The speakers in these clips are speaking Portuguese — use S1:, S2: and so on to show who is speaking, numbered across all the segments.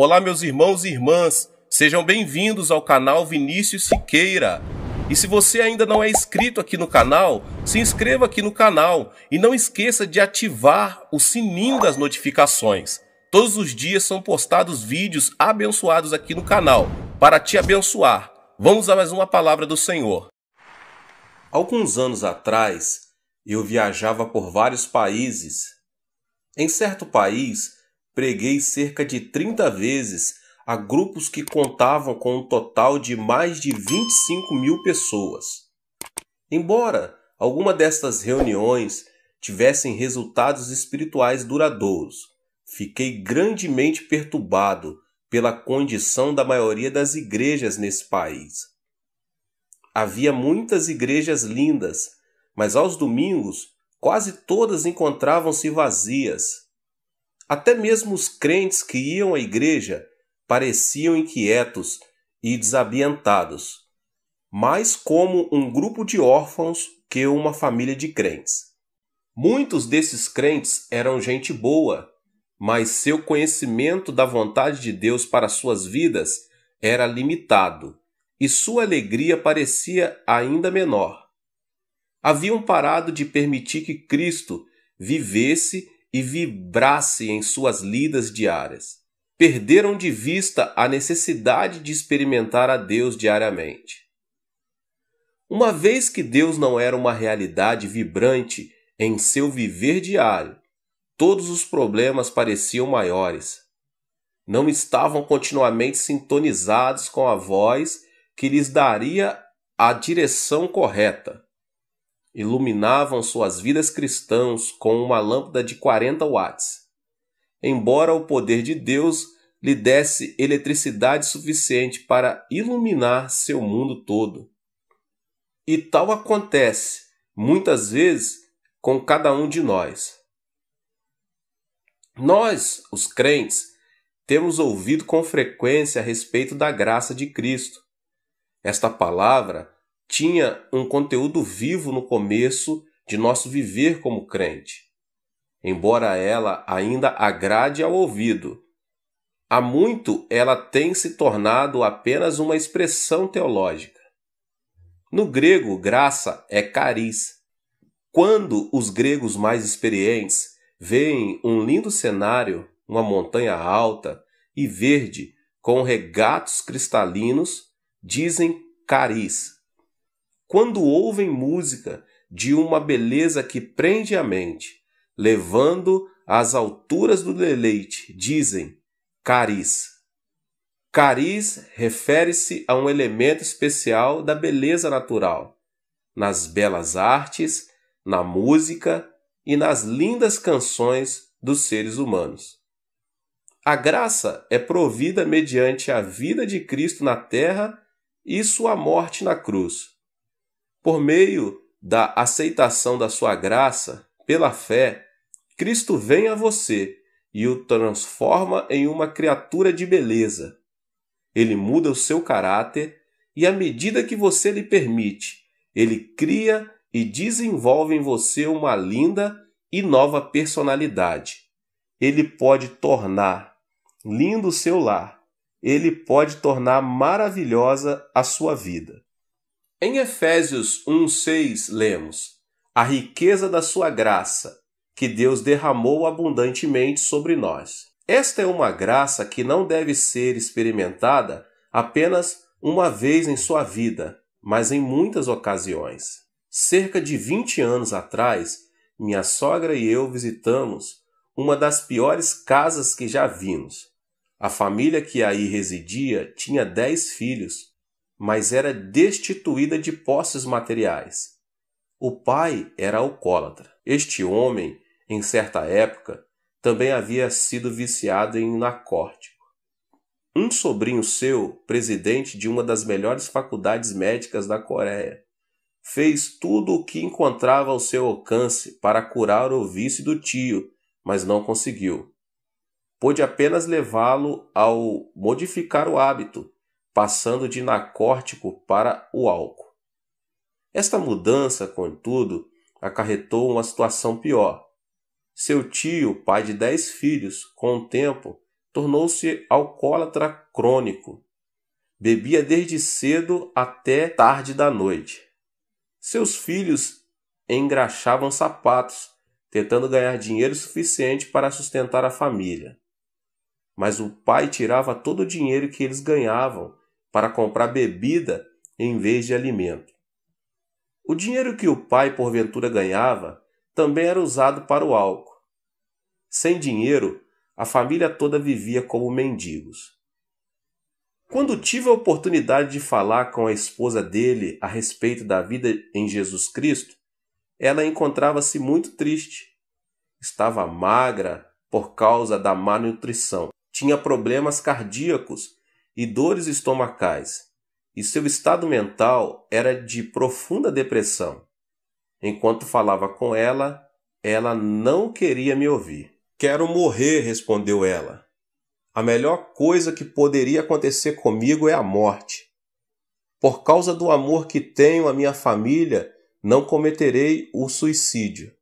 S1: Olá, meus irmãos e irmãs, sejam bem-vindos ao canal Vinícius Siqueira. E se você ainda não é inscrito aqui no canal, se inscreva aqui no canal e não esqueça de ativar o sininho das notificações. Todos os dias são postados vídeos abençoados aqui no canal para te abençoar. Vamos a mais uma palavra do Senhor. Alguns anos atrás, eu viajava por vários países. Em certo país, preguei cerca de 30 vezes a grupos que contavam com um total de mais de 25 mil pessoas. Embora alguma destas reuniões tivessem resultados espirituais duradouros, fiquei grandemente perturbado pela condição da maioria das igrejas nesse país. Havia muitas igrejas lindas, mas aos domingos quase todas encontravam-se vazias até mesmo os crentes que iam à igreja pareciam inquietos e desabientados, mais como um grupo de órfãos que uma família de crentes. Muitos desses crentes eram gente boa, mas seu conhecimento da vontade de Deus para suas vidas era limitado e sua alegria parecia ainda menor. Haviam parado de permitir que Cristo vivesse e vibrasse em suas lidas diárias. Perderam de vista a necessidade de experimentar a Deus diariamente. Uma vez que Deus não era uma realidade vibrante em seu viver diário, todos os problemas pareciam maiores. Não estavam continuamente sintonizados com a voz que lhes daria a direção correta iluminavam suas vidas cristãs com uma lâmpada de 40 watts. Embora o poder de Deus lhe desse eletricidade suficiente para iluminar seu mundo todo. E tal acontece, muitas vezes, com cada um de nós. Nós, os crentes, temos ouvido com frequência a respeito da graça de Cristo. Esta palavra tinha um conteúdo vivo no começo de nosso viver como crente. Embora ela ainda agrade ao ouvido, há muito ela tem se tornado apenas uma expressão teológica. No grego, graça é cariz. Quando os gregos mais experientes veem um lindo cenário, uma montanha alta e verde com regatos cristalinos, dizem cariz, quando ouvem música de uma beleza que prende a mente, levando às alturas do deleite, dizem cariz. Cariz refere-se a um elemento especial da beleza natural, nas belas artes, na música e nas lindas canções dos seres humanos. A graça é provida mediante a vida de Cristo na terra e sua morte na cruz por meio da aceitação da sua graça, pela fé, Cristo vem a você e o transforma em uma criatura de beleza. Ele muda o seu caráter e, à medida que você lhe permite, ele cria e desenvolve em você uma linda e nova personalidade. Ele pode tornar lindo o seu lar, ele pode tornar maravilhosa a sua vida. Em Efésios 1:6 lemos: "A riqueza da sua graça, que Deus derramou abundantemente sobre nós". Esta é uma graça que não deve ser experimentada apenas uma vez em sua vida, mas em muitas ocasiões. Cerca de 20 anos atrás, minha sogra e eu visitamos uma das piores casas que já vimos. A família que aí residia tinha 10 filhos mas era destituída de posses materiais. O pai era alcoólatra. Este homem, em certa época, também havia sido viciado em narcótico. Um sobrinho seu, presidente de uma das melhores faculdades médicas da Coreia, fez tudo o que encontrava ao seu alcance para curar o vício do tio, mas não conseguiu. Pôde apenas levá-lo ao modificar o hábito, passando de narcótico para o álcool. Esta mudança, contudo, acarretou uma situação pior. Seu tio, pai de dez filhos, com o tempo, tornou-se alcoólatra crônico. Bebia desde cedo até tarde da noite. Seus filhos engraxavam sapatos, tentando ganhar dinheiro suficiente para sustentar a família. Mas o pai tirava todo o dinheiro que eles ganhavam para comprar bebida em vez de alimento. O dinheiro que o pai porventura ganhava também era usado para o álcool. Sem dinheiro, a família toda vivia como mendigos. Quando tive a oportunidade de falar com a esposa dele a respeito da vida em Jesus Cristo, ela encontrava-se muito triste. Estava magra por causa da má nutrição, tinha problemas cardíacos e dores estomacais, e seu estado mental era de profunda depressão. Enquanto falava com ela, ela não queria me ouvir. Quero morrer, respondeu ela. A melhor coisa que poderia acontecer comigo é a morte. Por causa do amor que tenho à minha família, não cometerei o suicídio.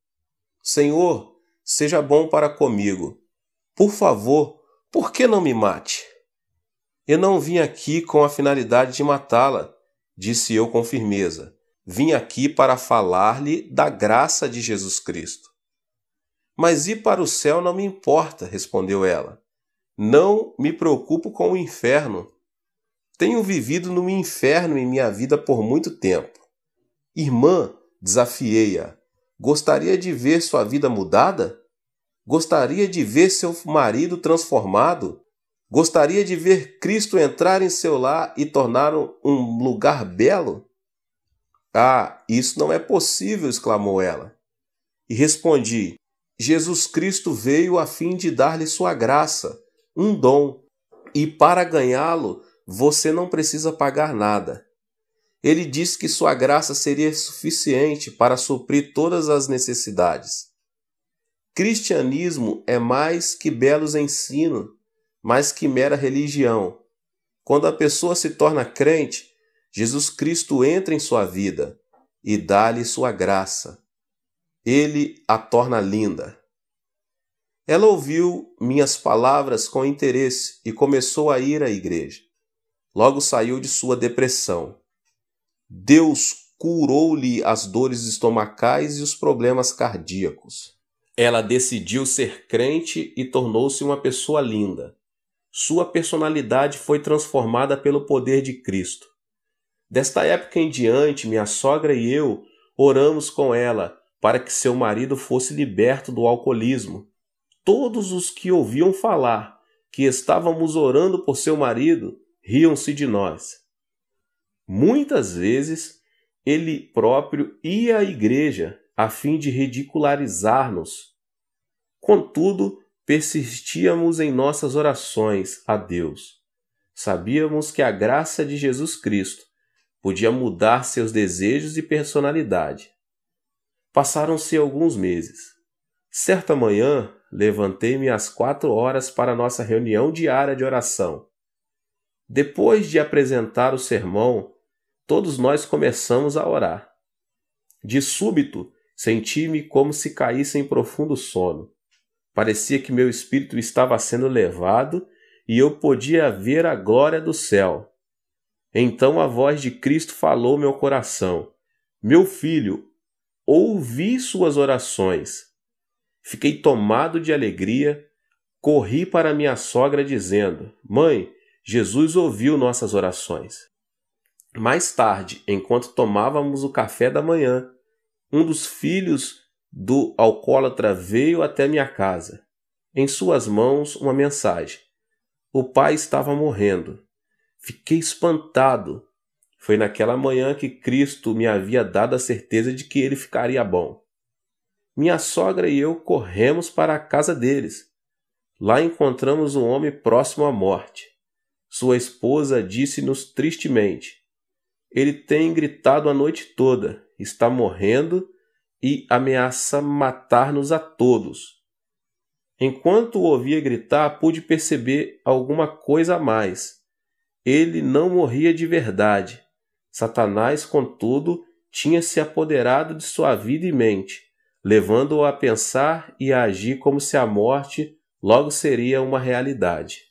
S1: Senhor, seja bom para comigo. Por favor, por que não me mate? Eu não vim aqui com a finalidade de matá-la, disse eu com firmeza. Vim aqui para falar-lhe da graça de Jesus Cristo. Mas ir para o céu não me importa, respondeu ela. Não me preocupo com o inferno. Tenho vivido no inferno em minha vida por muito tempo. Irmã, desafiei-a, gostaria de ver sua vida mudada? Gostaria de ver seu marido transformado? Gostaria de ver Cristo entrar em seu lar e torná-lo um lugar belo? Ah, isso não é possível, exclamou ela. E respondi: Jesus Cristo veio a fim de dar-lhe sua graça, um dom, e para ganhá-lo você não precisa pagar nada. Ele disse que sua graça seria suficiente para suprir todas as necessidades. Cristianismo é mais que belos ensinos mais que mera religião. Quando a pessoa se torna crente, Jesus Cristo entra em sua vida e dá-lhe sua graça. Ele a torna linda. Ela ouviu minhas palavras com interesse e começou a ir à igreja. Logo saiu de sua depressão. Deus curou-lhe as dores estomacais e os problemas cardíacos. Ela decidiu ser crente e tornou-se uma pessoa linda sua personalidade foi transformada pelo poder de Cristo. Desta época em diante, minha sogra e eu oramos com ela para que seu marido fosse liberto do alcoolismo. Todos os que ouviam falar que estávamos orando por seu marido riam-se de nós. Muitas vezes ele próprio ia à igreja a fim de ridicularizar-nos. Contudo, persistíamos em nossas orações a Deus. Sabíamos que a graça de Jesus Cristo podia mudar seus desejos e personalidade. Passaram-se alguns meses. Certa manhã, levantei-me às quatro horas para nossa reunião diária de oração. Depois de apresentar o sermão, todos nós começamos a orar. De súbito, senti-me como se caísse em profundo sono. Parecia que meu espírito estava sendo levado e eu podia ver a glória do céu. Então a voz de Cristo falou meu coração: Meu filho, ouvi suas orações. Fiquei tomado de alegria, corri para minha sogra dizendo: Mãe, Jesus ouviu nossas orações. Mais tarde, enquanto tomávamos o café da manhã, um dos filhos do alcoólatra veio até minha casa. Em suas mãos uma mensagem. O pai estava morrendo. Fiquei espantado. Foi naquela manhã que Cristo me havia dado a certeza de que ele ficaria bom. Minha sogra e eu corremos para a casa deles. Lá encontramos um homem próximo à morte. Sua esposa disse-nos tristemente: Ele tem gritado a noite toda, está morrendo e ameaça matar-nos a todos. Enquanto o ouvia gritar, pude perceber alguma coisa a mais. Ele não morria de verdade. Satanás, contudo, tinha se apoderado de sua vida e mente, levando-o a pensar e a agir como se a morte logo seria uma realidade.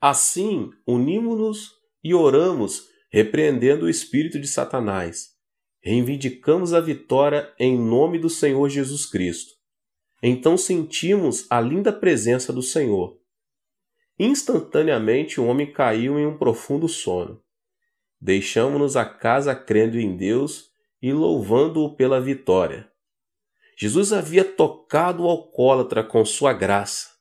S1: Assim, unimos-nos e oramos, repreendendo o espírito de Satanás reivindicamos a vitória em nome do Senhor Jesus Cristo. Então sentimos a linda presença do Senhor. Instantaneamente o homem caiu em um profundo sono. Deixamos-nos a casa crendo em Deus e louvando-o pela vitória. Jesus havia tocado o alcoólatra com sua graça.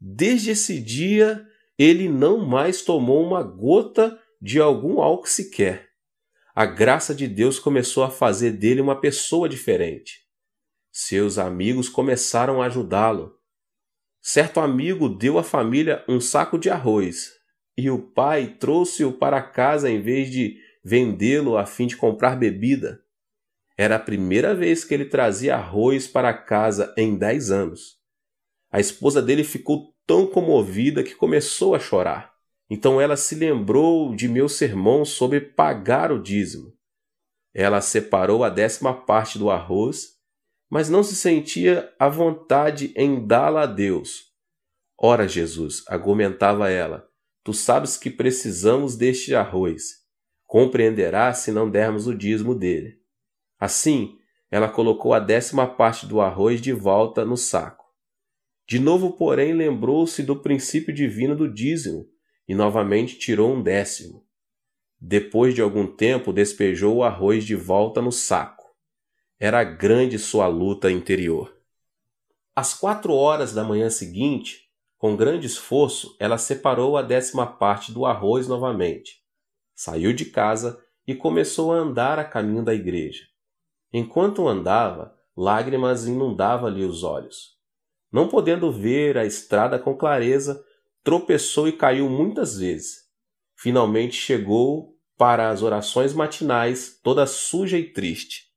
S1: Desde esse dia, ele não mais tomou uma gota de algum álcool sequer a graça de Deus começou a fazer dele uma pessoa diferente. Seus amigos começaram a ajudá-lo. Certo amigo deu à família um saco de arroz e o pai trouxe-o para casa em vez de vendê-lo a fim de comprar bebida. Era a primeira vez que ele trazia arroz para casa em dez anos. A esposa dele ficou tão comovida que começou a chorar. Então ela se lembrou de meu sermão sobre pagar o dízimo. Ela separou a décima parte do arroz, mas não se sentia à vontade em dá-la a Deus. Ora, Jesus, argumentava ela, tu sabes que precisamos deste arroz. Compreenderás se não dermos o dízimo dele. Assim, ela colocou a décima parte do arroz de volta no saco. De novo, porém, lembrou-se do princípio divino do dízimo e novamente tirou um décimo. Depois de algum tempo, despejou o arroz de volta no saco. Era grande sua luta interior. Às quatro horas da manhã seguinte, com grande esforço, ela separou a décima parte do arroz novamente. Saiu de casa e começou a andar a caminho da igreja. Enquanto andava, lágrimas inundavam-lhe os olhos. Não podendo ver a estrada com clareza, tropeçou e caiu muitas vezes. Finalmente chegou para as orações matinais, toda suja e triste.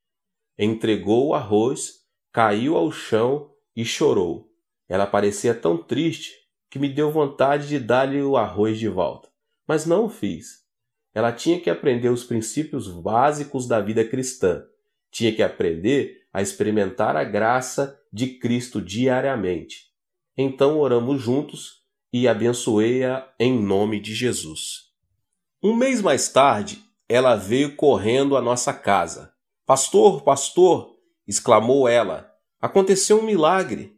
S1: Entregou o arroz, caiu ao chão e chorou. Ela parecia tão triste que me deu vontade de dar-lhe o arroz de volta, mas não o fiz. Ela tinha que aprender os princípios básicos da vida cristã. Tinha que aprender a experimentar a graça de Cristo diariamente. Então oramos juntos e abençoei-a em nome de Jesus. Um mês mais tarde, ela veio correndo à nossa casa. Pastor, pastor! exclamou ela. Aconteceu um milagre.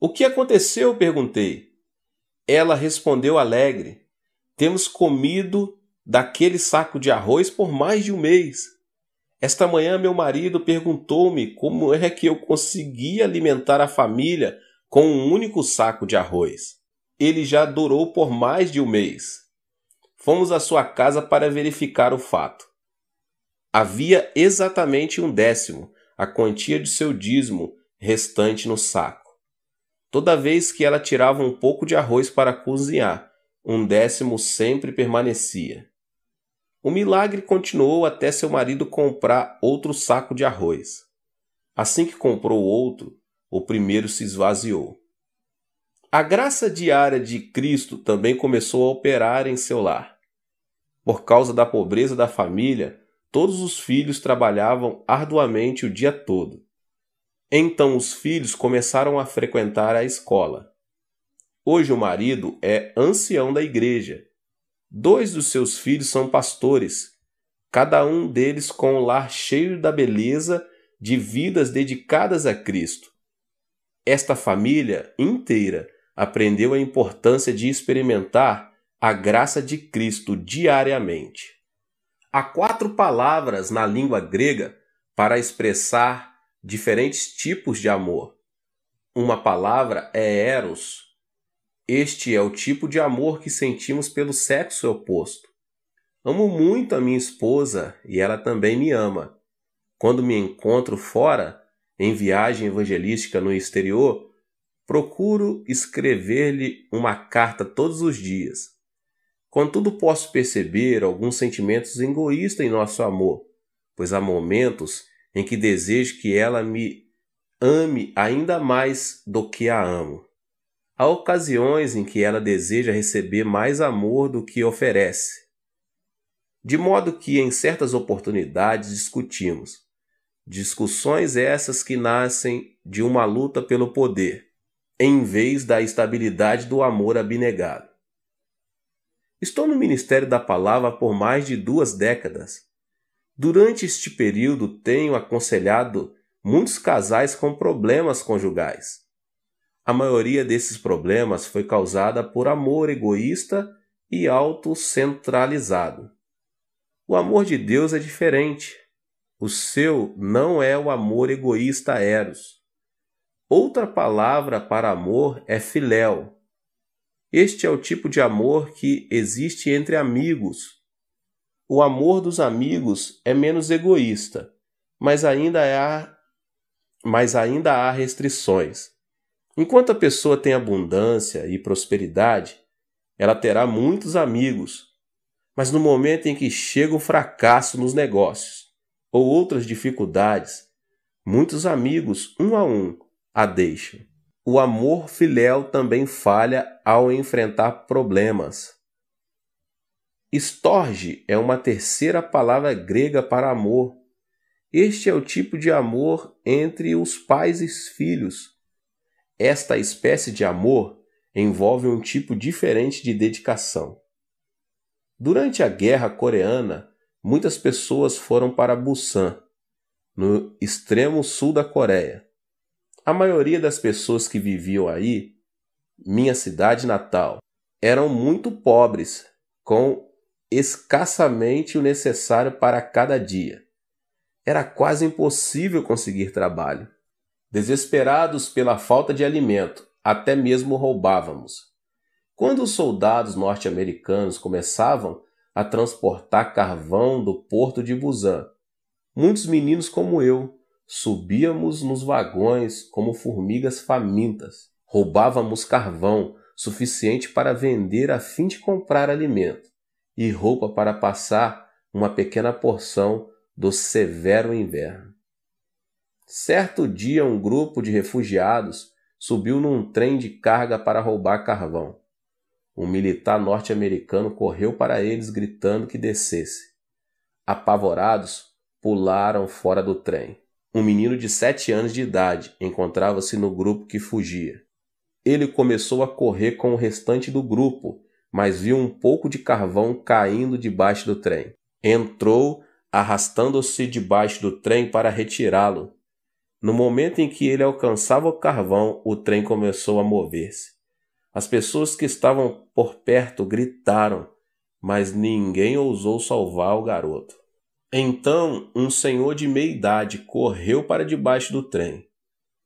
S1: O que aconteceu? perguntei. Ela respondeu alegre: Temos comido daquele saco de arroz por mais de um mês. Esta manhã meu marido perguntou-me como é que eu conseguia alimentar a família com um único saco de arroz ele já durou por mais de um mês. Fomos à sua casa para verificar o fato. Havia exatamente um décimo, a quantia de seu dízimo, restante no saco. Toda vez que ela tirava um pouco de arroz para cozinhar, um décimo sempre permanecia. O milagre continuou até seu marido comprar outro saco de arroz. Assim que comprou outro, o primeiro se esvaziou. A graça diária de Cristo também começou a operar em seu lar. Por causa da pobreza da família, todos os filhos trabalhavam arduamente o dia todo. Então os filhos começaram a frequentar a escola. Hoje o marido é ancião da igreja. Dois dos seus filhos são pastores, cada um deles com o um lar cheio da beleza de vidas dedicadas a Cristo. Esta família inteira aprendeu a importância de experimentar a graça de Cristo diariamente. Há quatro palavras na língua grega para expressar diferentes tipos de amor. Uma palavra é eros. Este é o tipo de amor que sentimos pelo sexo oposto. Amo muito a minha esposa e ela também me ama. Quando me encontro fora, em viagem evangelística no exterior, Procuro escrever-lhe uma carta todos os dias. Contudo, posso perceber alguns sentimentos egoístas em nosso amor, pois há momentos em que desejo que ela me ame ainda mais do que a amo. Há ocasiões em que ela deseja receber mais amor do que oferece. De modo que, em certas oportunidades, discutimos. Discussões essas que nascem de uma luta pelo poder em vez da estabilidade do amor abnegado. Estou no Ministério da Palavra por mais de duas décadas. Durante este período, tenho aconselhado muitos casais com problemas conjugais. A maioria desses problemas foi causada por amor egoísta e autocentralizado. O amor de Deus é diferente. O seu não é o amor egoísta eros. Outra palavra para amor é filéu. Este é o tipo de amor que existe entre amigos. O amor dos amigos é menos egoísta, mas ainda é há, mas ainda há restrições. Enquanto a pessoa tem abundância e prosperidade, ela terá muitos amigos, mas no momento em que chega o fracasso nos negócios ou outras dificuldades, muitos amigos, um a um, a deixam. O amor filial também falha ao enfrentar problemas. Storge é uma terceira palavra grega para amor. Este é o tipo de amor entre os pais e filhos. Esta espécie de amor envolve um tipo diferente de dedicação. Durante a Guerra Coreana, muitas pessoas foram para Busan, no extremo sul da Coreia. A maioria das pessoas que viviam aí, minha cidade natal, eram muito pobres, com escassamente o necessário para cada dia. Era quase impossível conseguir trabalho. Desesperados pela falta de alimento, até mesmo roubávamos. Quando os soldados norte-americanos começavam a transportar carvão do porto de Busan, muitos meninos como eu Subíamos nos vagões como formigas famintas. Roubávamos carvão suficiente para vender a fim de comprar alimento e roupa para passar uma pequena porção do severo inverno. Certo dia, um grupo de refugiados subiu num trem de carga para roubar carvão. Um militar norte-americano correu para eles gritando que descesse. Apavorados, pularam fora do trem. Um menino de sete anos de idade encontrava-se no grupo que fugia. Ele começou a correr com o restante do grupo, mas viu um pouco de carvão caindo debaixo do trem. Entrou, arrastando-se debaixo do trem para retirá-lo. No momento em que ele alcançava o carvão, o trem começou a mover-se. As pessoas que estavam por perto gritaram, mas ninguém ousou salvar o garoto. Então um senhor de meia idade correu para debaixo do trem.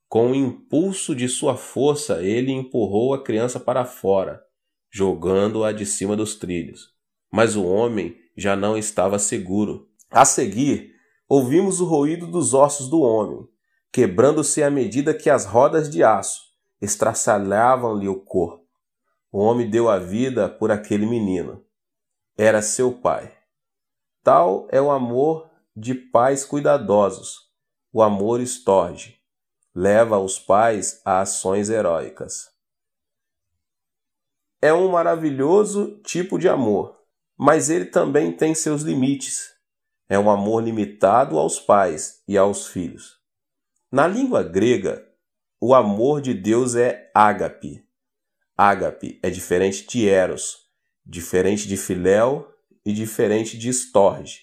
S1: Com o impulso de sua força, ele empurrou a criança para fora, jogando-a de cima dos trilhos. Mas o homem já não estava seguro. A seguir, ouvimos o ruído dos ossos do homem, quebrando-se à medida que as rodas de aço estraçalhavam-lhe o corpo. O homem deu a vida por aquele menino. Era seu pai. Tal é o amor de pais cuidadosos, o amor estorge. Leva os pais a ações heróicas. É um maravilhoso tipo de amor, mas ele também tem seus limites. É um amor limitado aos pais e aos filhos. Na língua grega, o amor de Deus é ágape. Ágape é diferente de eros, diferente de filéu e diferente de Storge.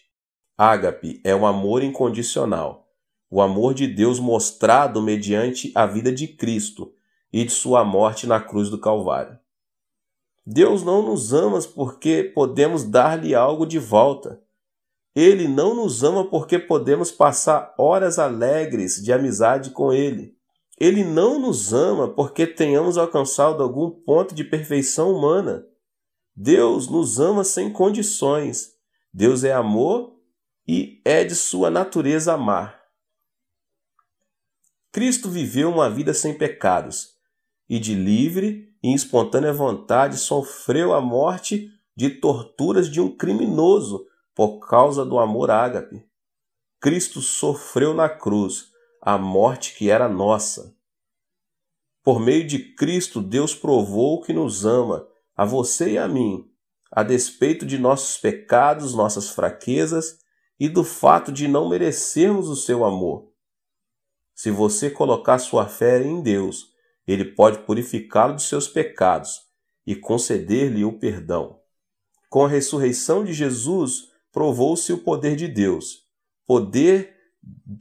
S1: Ágape é um amor incondicional, o amor de Deus mostrado mediante a vida de Cristo e de sua morte na cruz do Calvário. Deus não nos ama porque podemos dar-lhe algo de volta. Ele não nos ama porque podemos passar horas alegres de amizade com Ele. Ele não nos ama porque tenhamos alcançado algum ponto de perfeição humana. Deus nos ama sem condições. Deus é amor e é de sua natureza amar. Cristo viveu uma vida sem pecados e de livre e espontânea vontade sofreu a morte de torturas de um criminoso por causa do amor ágape. Cristo sofreu na cruz a morte que era nossa. Por meio de Cristo, Deus provou que nos ama a você e a mim, a despeito de nossos pecados, nossas fraquezas e do fato de não merecermos o seu amor. Se você colocar sua fé em Deus, ele pode purificá-lo dos seus pecados e conceder-lhe o perdão. Com a ressurreição de Jesus, provou-se o poder de Deus, poder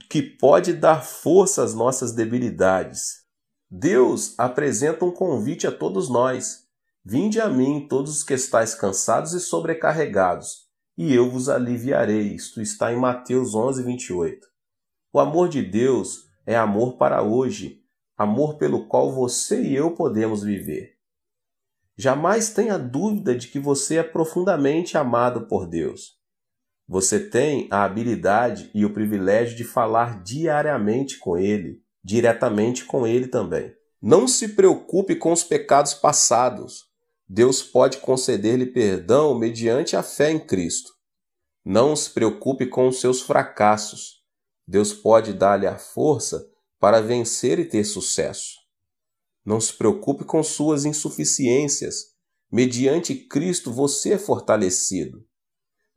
S1: que pode dar força às nossas debilidades. Deus apresenta um convite a todos nós Vinde a mim todos os que estáis cansados e sobrecarregados, e eu vos aliviarei. Isto está em Mateus 11, 28. O amor de Deus é amor para hoje, amor pelo qual você e eu podemos viver. Jamais tenha dúvida de que você é profundamente amado por Deus. Você tem a habilidade e o privilégio de falar diariamente com Ele, diretamente com Ele também. Não se preocupe com os pecados passados. Deus pode conceder-lhe perdão mediante a fé em Cristo. Não se preocupe com os seus fracassos. Deus pode dar-lhe a força para vencer e ter sucesso. Não se preocupe com suas insuficiências. Mediante Cristo você é fortalecido.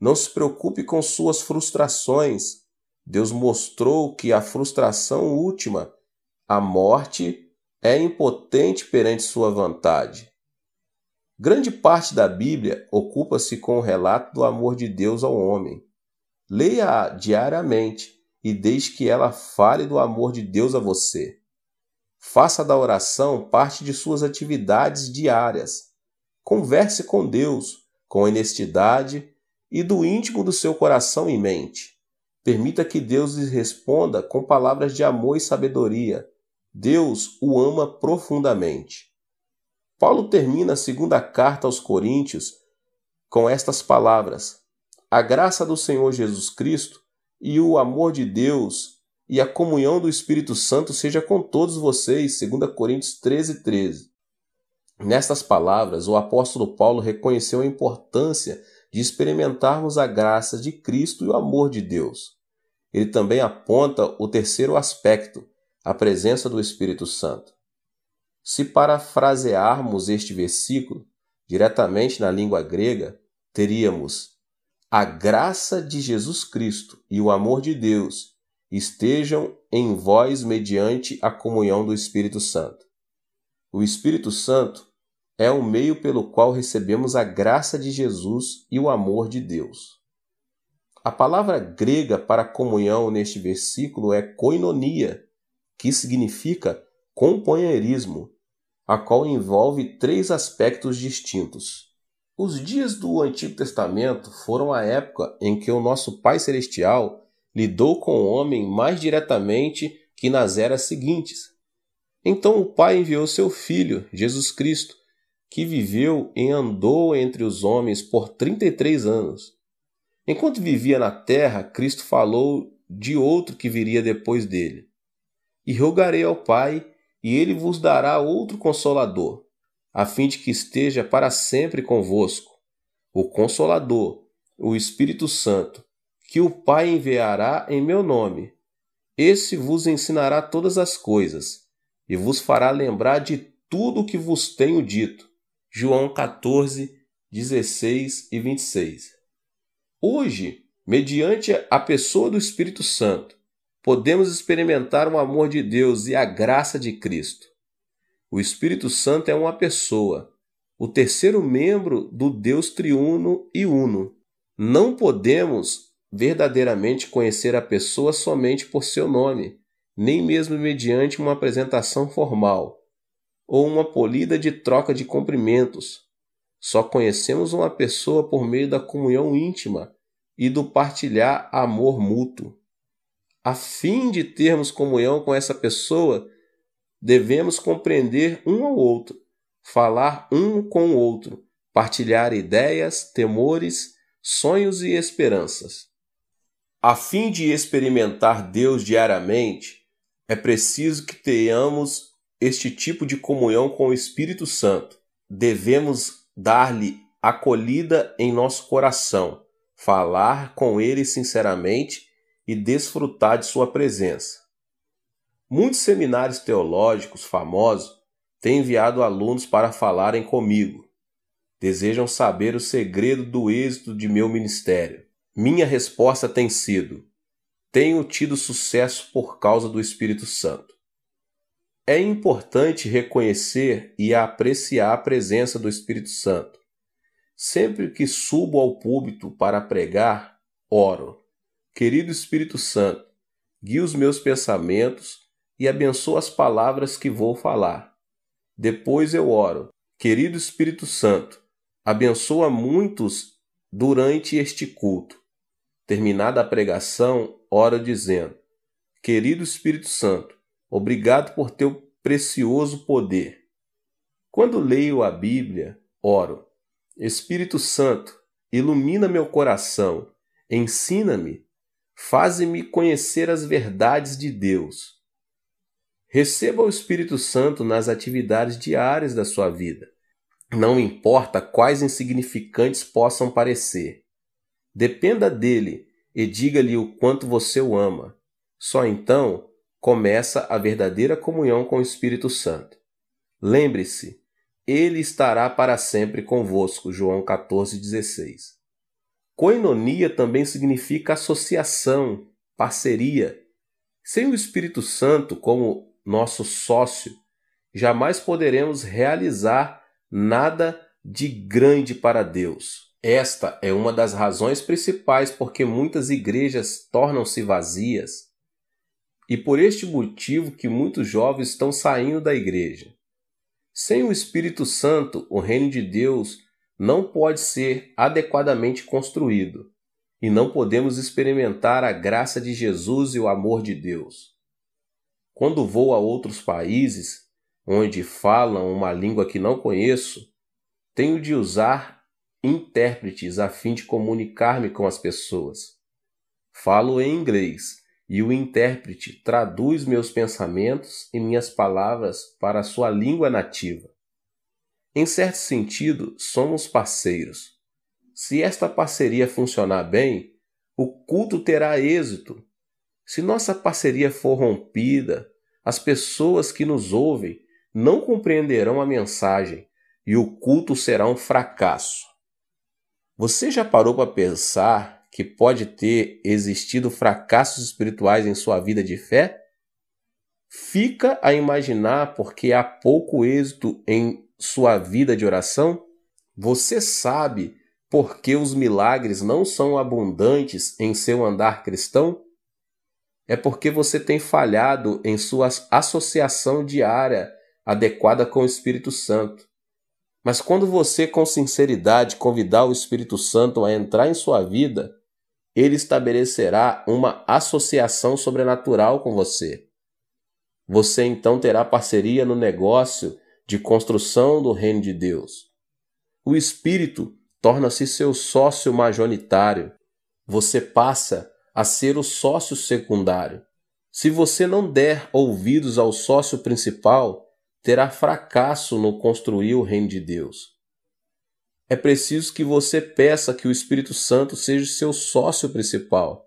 S1: Não se preocupe com suas frustrações. Deus mostrou que a frustração última, a morte, é impotente perante sua vontade. Grande parte da Bíblia ocupa-se com o relato do amor de Deus ao homem. Leia-a diariamente e deixe que ela fale do amor de Deus a você. Faça da oração parte de suas atividades diárias. Converse com Deus com honestidade e do íntimo do seu coração e mente. Permita que Deus lhe responda com palavras de amor e sabedoria. Deus o ama profundamente. Paulo termina a segunda carta aos Coríntios com estas palavras: A graça do Senhor Jesus Cristo e o amor de Deus e a comunhão do Espírito Santo seja com todos vocês, 2 Coríntios 13, 13. Nestas palavras, o apóstolo Paulo reconheceu a importância de experimentarmos a graça de Cristo e o amor de Deus. Ele também aponta o terceiro aspecto, a presença do Espírito Santo. Se parafrasearmos este versículo diretamente na língua grega, teríamos: A graça de Jesus Cristo e o amor de Deus estejam em vós mediante a comunhão do Espírito Santo. O Espírito Santo é o meio pelo qual recebemos a graça de Jesus e o amor de Deus. A palavra grega para comunhão neste versículo é koinonia, que significa companheirismo, a qual envolve três aspectos distintos. Os dias do Antigo Testamento foram a época em que o nosso Pai Celestial lidou com o homem mais diretamente que nas eras seguintes. Então o Pai enviou seu Filho, Jesus Cristo, que viveu e andou entre os homens por 33 anos. Enquanto vivia na terra, Cristo falou de outro que viria depois dele. E rogarei ao Pai, e ele vos dará outro consolador, a fim de que esteja para sempre convosco, o consolador, o Espírito Santo, que o Pai enviará em meu nome. Esse vos ensinará todas as coisas e vos fará lembrar de tudo o que vos tenho dito. João 14, 16 e 26. Hoje, mediante a pessoa do Espírito Santo, podemos experimentar o amor de Deus e a graça de Cristo. O Espírito Santo é uma pessoa, o terceiro membro do Deus triuno e uno. Não podemos verdadeiramente conhecer a pessoa somente por seu nome, nem mesmo mediante uma apresentação formal ou uma polida de troca de cumprimentos. Só conhecemos uma pessoa por meio da comunhão íntima e do partilhar amor mútuo a fim de termos comunhão com essa pessoa, devemos compreender um ao outro, falar um com o outro, partilhar ideias, temores, sonhos e esperanças. A fim de experimentar Deus diariamente, é preciso que tenhamos este tipo de comunhão com o Espírito Santo. Devemos dar-lhe acolhida em nosso coração, falar com ele sinceramente e desfrutar de sua presença. Muitos seminários teológicos famosos têm enviado alunos para falarem comigo. Desejam saber o segredo do êxito de meu ministério. Minha resposta tem sido: tenho tido sucesso por causa do Espírito Santo. É importante reconhecer e apreciar a presença do Espírito Santo. Sempre que subo ao púlpito para pregar, oro. Querido Espírito Santo, guia os meus pensamentos e abençoa as palavras que vou falar. Depois eu oro. Querido Espírito Santo, abençoa muitos durante este culto. Terminada a pregação, ora dizendo: Querido Espírito Santo, obrigado por teu precioso poder. Quando leio a Bíblia, oro: Espírito Santo, ilumina meu coração, ensina-me Faze-me conhecer as verdades de Deus. Receba o Espírito Santo nas atividades diárias da sua vida. Não importa quais insignificantes possam parecer. Dependa dele e diga-lhe o quanto você o ama. Só então começa a verdadeira comunhão com o Espírito Santo. Lembre-se, ele estará para sempre convosco. João 14,16. Coinonia também significa associação, parceria. Sem o Espírito Santo como nosso sócio, jamais poderemos realizar nada de grande para Deus. Esta é uma das razões principais porque muitas igrejas tornam-se vazias. E por este motivo que muitos jovens estão saindo da igreja. Sem o Espírito Santo, o reino de Deus não pode ser adequadamente construído e não podemos experimentar a graça de Jesus e o amor de Deus. Quando vou a outros países, onde falam uma língua que não conheço, tenho de usar intérpretes a fim de comunicar-me com as pessoas. Falo em inglês e o intérprete traduz meus pensamentos e minhas palavras para a sua língua nativa. Em certo sentido, somos parceiros. Se esta parceria funcionar bem, o culto terá êxito. Se nossa parceria for rompida, as pessoas que nos ouvem não compreenderão a mensagem e o culto será um fracasso. Você já parou para pensar que pode ter existido fracassos espirituais em sua vida de fé? Fica a imaginar porque há pouco êxito em sua vida de oração? Você sabe por que os milagres não são abundantes em seu andar cristão? É porque você tem falhado em sua associação diária adequada com o Espírito Santo. Mas quando você, com sinceridade, convidar o Espírito Santo a entrar em sua vida, ele estabelecerá uma associação sobrenatural com você. Você então terá parceria no negócio de construção do reino de Deus. O Espírito torna-se seu sócio majoritário. Você passa a ser o sócio secundário. Se você não der ouvidos ao sócio principal, terá fracasso no construir o reino de Deus. É preciso que você peça que o Espírito Santo seja seu sócio principal.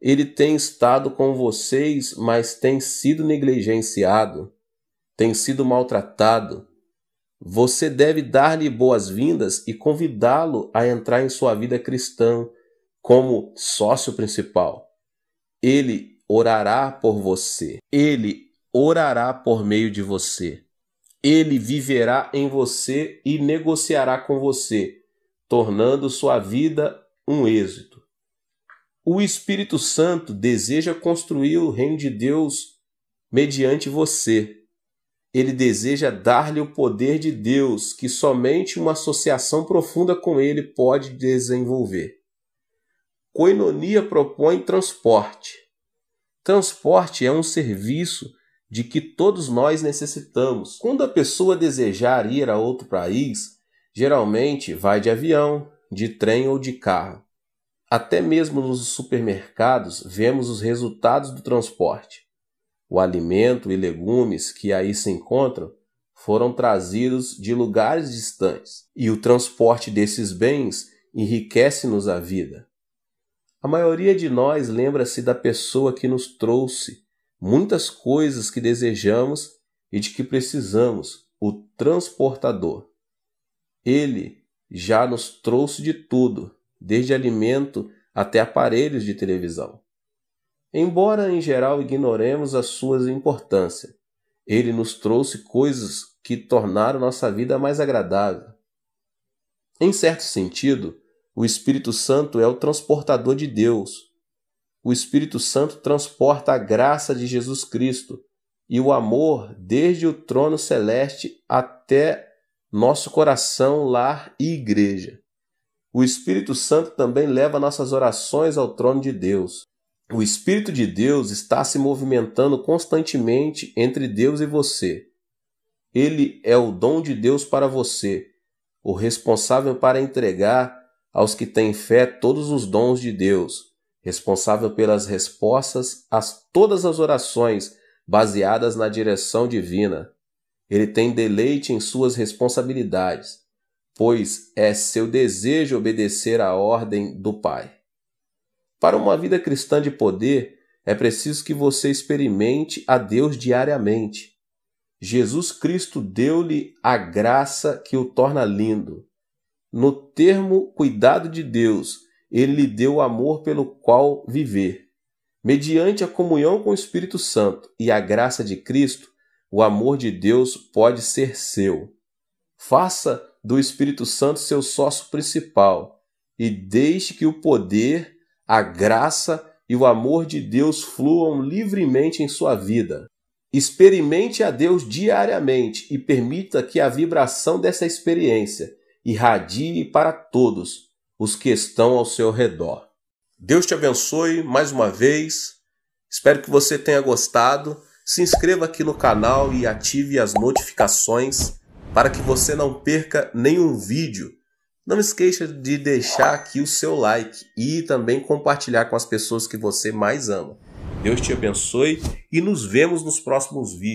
S1: Ele tem estado com vocês, mas tem sido negligenciado tem sido maltratado, você deve dar-lhe boas-vindas e convidá-lo a entrar em sua vida cristã como sócio principal. Ele orará por você. Ele orará por meio de você. Ele viverá em você e negociará com você, tornando sua vida um êxito. O Espírito Santo deseja construir o reino de Deus mediante você. Ele deseja dar-lhe o poder de Deus, que somente uma associação profunda com ele pode desenvolver. Coinonia propõe transporte. Transporte é um serviço de que todos nós necessitamos. Quando a pessoa desejar ir a outro país, geralmente vai de avião, de trem ou de carro. Até mesmo nos supermercados vemos os resultados do transporte. O alimento e legumes que aí se encontram foram trazidos de lugares distantes, e o transporte desses bens enriquece-nos a vida. A maioria de nós lembra-se da pessoa que nos trouxe muitas coisas que desejamos e de que precisamos, o transportador. Ele já nos trouxe de tudo, desde alimento até aparelhos de televisão. Embora em geral ignoremos a sua importância, ele nos trouxe coisas que tornaram nossa vida mais agradável. Em certo sentido, o Espírito Santo é o transportador de Deus. O Espírito Santo transporta a graça de Jesus Cristo e o amor desde o trono celeste até nosso coração, lar e igreja. O Espírito Santo também leva nossas orações ao trono de Deus. O Espírito de Deus está se movimentando constantemente entre Deus e você. Ele é o dom de Deus para você, o responsável para entregar aos que têm fé todos os dons de Deus, responsável pelas respostas a todas as orações baseadas na direção divina. Ele tem deleite em suas responsabilidades, pois é seu desejo obedecer à ordem do Pai. Para uma vida cristã de poder, é preciso que você experimente a Deus diariamente. Jesus Cristo deu-lhe a graça que o torna lindo. No termo cuidado de Deus, ele lhe deu o amor pelo qual viver. Mediante a comunhão com o Espírito Santo e a graça de Cristo, o amor de Deus pode ser seu. Faça do Espírito Santo seu sócio principal e deixe que o poder a graça e o amor de Deus fluam livremente em sua vida. Experimente a Deus diariamente e permita que a vibração dessa experiência irradie para todos os que estão ao seu redor. Deus te abençoe mais uma vez. Espero que você tenha gostado. Se inscreva aqui no canal e ative as notificações para que você não perca nenhum vídeo não esqueça de deixar aqui o seu like e também compartilhar com as pessoas que você mais ama. Deus te abençoe e nos vemos nos próximos vídeos.